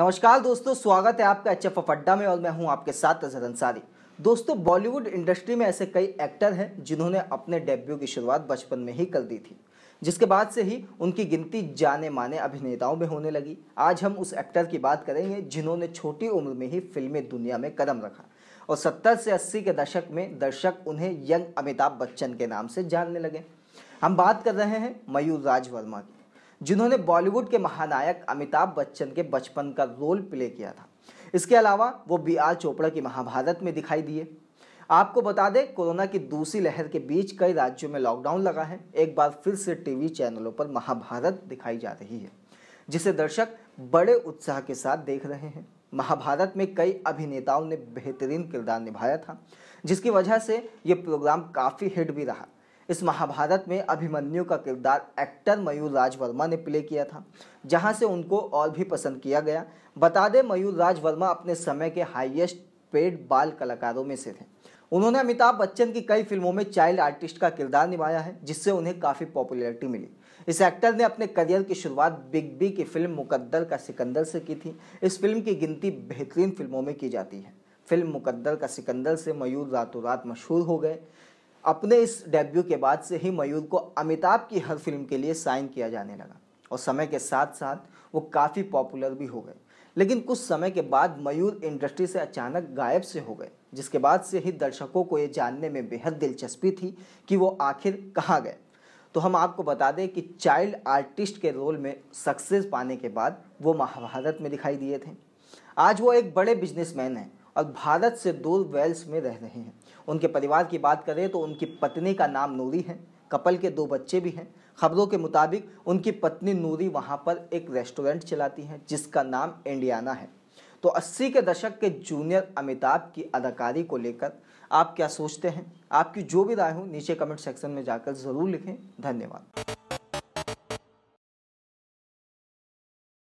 नमस्कार दोस्तों स्वागत है आपका एच एफ अड्डा में और मैं हूं आपके साथ अजहर अंसारी दोस्तों बॉलीवुड इंडस्ट्री में ऐसे कई एक्टर हैं जिन्होंने अपने डेब्यू की शुरुआत बचपन में ही कर दी थी जिसके बाद से ही उनकी गिनती जाने माने अभिनेताओं में होने लगी आज हम उस एक्टर की बात करेंगे जिन्होंने छोटी उम्र में ही फिल्मी दुनिया में कदम रखा और सत्तर से अस्सी के दशक में दर्शक उन्हें यंग अमिताभ बच्चन के नाम से जानने लगे हम बात कर रहे हैं मयूर राज वर्मा की जिन्होंने बॉलीवुड के महानायक अमिताभ बच्चन के बचपन का रोल प्ले किया था इसके अलावा वो बी आर चोपड़ा की महाभारत में दिखाई दिए आपको बता दें कोरोना की दूसरी लहर के बीच कई राज्यों में लॉकडाउन लगा है एक बार फिर से टीवी चैनलों पर महाभारत दिखाई जा रही है जिसे दर्शक बड़े उत्साह के साथ देख रहे हैं महाभारत में कई अभिनेताओं ने बेहतरीन किरदार निभाया था जिसकी वजह से ये प्रोग्राम काफ़ी हिट भी रहा इस महाभारत में अभिमन्यु का किरदार एक्टर मयूर राज वर्मा ने प्ले किया था जहां से उनको और भी पसंद किया गया बता दें मयूर राज वर्मा अपने समय के हाईएस्ट पेड बाल कलाकारों में से थे उन्होंने अमिताभ बच्चन की कई फिल्मों में चाइल्ड आर्टिस्ट का किरदार निभाया है जिससे उन्हें काफ़ी पॉपुलैरिटी मिली इस एक्टर ने अपने करियर की शुरुआत बिग बी की फिल्म मुकद्दर का सिकंदर से की थी इस फिल्म की गिनती बेहतरीन फिल्मों में की जाती है फिल्म मुकद्दर का सिकंदर से मयूर रातों रात मशहूर हो गए अपने इस डेब्यू के बाद से ही मयूर को अमिताभ की हर फिल्म के लिए साइन किया जाने लगा और समय के साथ साथ वो काफ़ी पॉपुलर भी हो गए लेकिन कुछ समय के बाद मयूर इंडस्ट्री से अचानक गायब से हो गए जिसके बाद से ही दर्शकों को ये जानने में बेहद दिलचस्पी थी कि वो आखिर कहाँ गए तो हम आपको बता दें कि चाइल्ड आर्टिस्ट के रोल में सक्सेस पाने के बाद वो महाभारत में दिखाई दिए थे आज वो एक बड़े बिजनेसमैन हैं और भारत से दूर वेल्स में रह रहे हैं उनके परिवार की बात करें तो उनकी पत्नी का नाम नूरी है कपल के दो बच्चे भी हैं खबरों के मुताबिक उनकी पत्नी नूरी वहाँ पर एक रेस्टोरेंट चलाती हैं जिसका नाम इंडियाना है तो 80 के दशक के जूनियर अमिताभ की अदाकारी को लेकर आप क्या सोचते हैं आपकी जो भी राय हो नीचे कमेंट सेक्शन में जाकर ज़रूर लिखें धन्यवाद